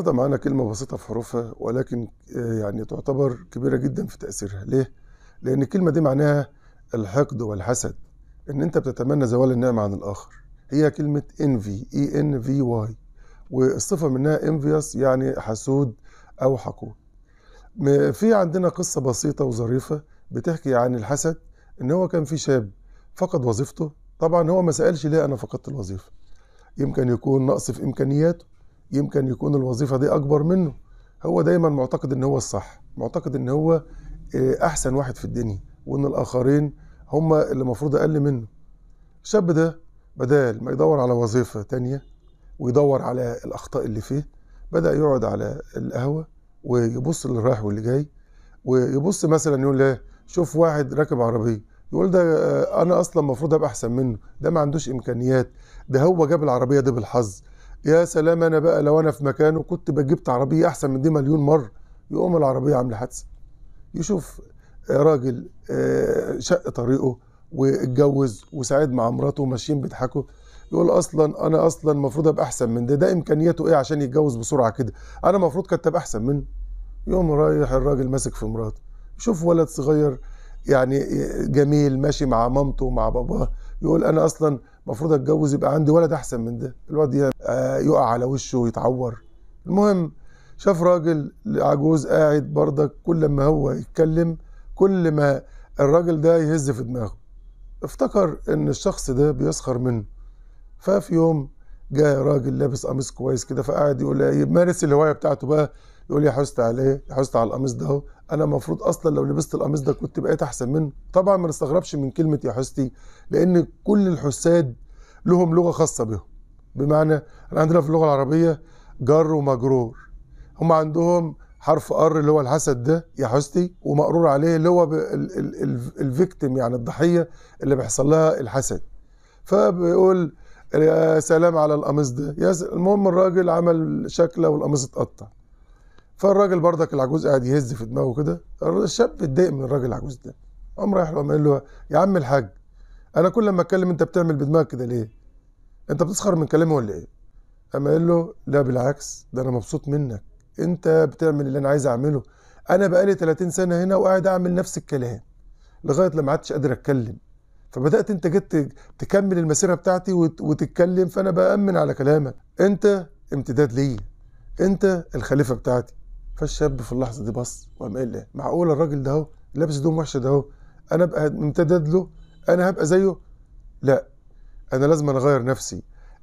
النهارده معانا كلمة بسيطة في حروفها ولكن آه، يعني تعتبر كبيرة جدا في تأثيرها، ليه؟ لأن الكلمة دي معناها الحقد والحسد، إن أنت بتتمنى زوال النعمة عن الآخر، هي كلمة envy E N V Y والصفة منها envious يعني حسود أو حقود. في عندنا قصة بسيطة وظريفة بتحكي عن الحسد إن هو كان في شاب فقد وظيفته، طبعًا هو ما سألش ليه أنا فقدت الوظيفة؟ يمكن يكون نقص في إمكانياته. يمكن يكون الوظيفه دي اكبر منه هو دايما معتقد ان هو الصح معتقد ان هو آه، احسن واحد في الدنيا وان الاخرين هم اللي المفروض اقل منه الشاب ده بدال ما يدور على وظيفه تانية ويدور على الاخطاء اللي فيه بدا يقعد على القهوه ويبص اللي رايح واللي جاي ويبص مثلا يقول له شوف واحد راكب عربيه يقول ده آه، انا اصلا المفروض ابقى احسن منه ده ما عندوش امكانيات ده هو جاب العربيه دي بالحظ يا سلام انا بقى لو انا في مكانه كنت بجبت عربيه احسن من دي مليون مره يقوم العربيه عامله حادثه يشوف آه، راجل آه، شق طريقه واتجوز وسعيد مع مراته وماشيين بيضحكوا يقول اصلا انا اصلا المفروض ابقى احسن من ده ده امكانياته ايه عشان يتجوز بسرعه كده انا المفروض كنت ابقى احسن منه يقوم رايح الراجل ماسك في مراته يشوف ولد صغير يعني آه، جميل ماشي مع مامته ومع باباه يقول انا اصلا المفروض اتجوز يبقى عندي ولد احسن من ده الواد آه، يقع على وشه ويتعور المهم شاف راجل عجوز قاعد بردك كل ما هو يتكلم كل ما الراجل ده يهز في دماغه افتكر ان الشخص ده بيسخر منه ففي يوم جاء راجل لابس قميص كويس كده فقعد يقول إيه، يمارس الهوايه بتاعته بقى يقول يا إيه، حست عليه يا على القميص ده اهو انا المفروض اصلا لو لبست القميص ده كنت بقيت احسن منه طبعا ما نستغربش من كلمه يا حستي لان كل الحساد لهم لغه خاصه بهم بمعنى عندنا في اللغه العربيه جر ومجرور هم عندهم حرف ار اللي هو الحسد ده يا حستي ومقرور عليه اللي هو الفيكتيم يعني الضحيه اللي بيحصل لها الحسد فبيقول يا سلام على القميص ده يا المهم الراجل عمل شكله والقميص اتقطع فالراجل برضك العجوز قاعد يهز في دماغه كده الشاب اتضايق من الراجل العجوز ده قام رايح له قام قال له يا عم الحاج انا كل ما اتكلم انت بتعمل بدماغك كده ليه انت بتسخر من كلامي ولا ايه اما قال له لا بالعكس ده انا مبسوط منك انت بتعمل اللي انا عايز اعمله انا بقالي 30 سنه هنا وقاعد اعمل نفس الكلام لغايه لما عدتش قادر اتكلم فبدات انت جيت تكمل المسيره بتاعتي وتتكلم فانا بامن على كلامك انت امتداد ليا انت الخليفه بتاعتي فالشاب في اللحظه دي بص وقام قال له معقول الراجل ده اهو لابس هدوم وحشه ده اهو انا ابقى امتداد له انا هبقى زيه لا انا لازم اغير نفسي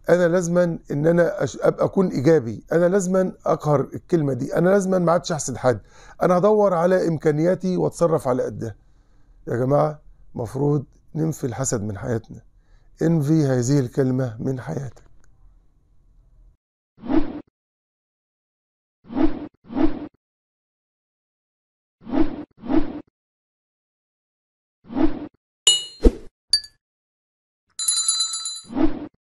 انا لازما ان انا ابقى اكون ايجابي انا لازما اقهر الكلمه دي انا لازما ما عادش احسد حد انا هدور على امكانياتي واتصرف على قدها يا جماعه مفروض ننفي الحسد من حياتنا انفي هذه الكلمه من حياتك